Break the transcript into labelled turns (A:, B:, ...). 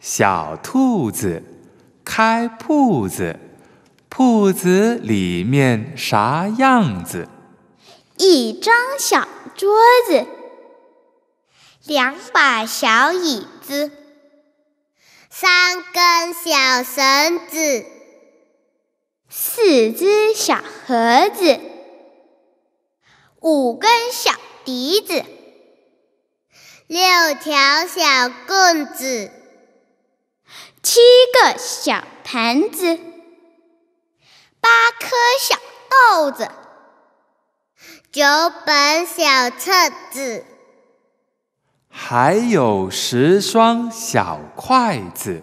A: 小兔子开铺子，铺子里面啥样子？
B: 一张
C: 小桌子，两把小椅子，三根小绳子，四只小盒子，五根小笛子，六条小棍子。七个小盘子，八颗小豆子，九本小册子，
D: 还有十双小筷子。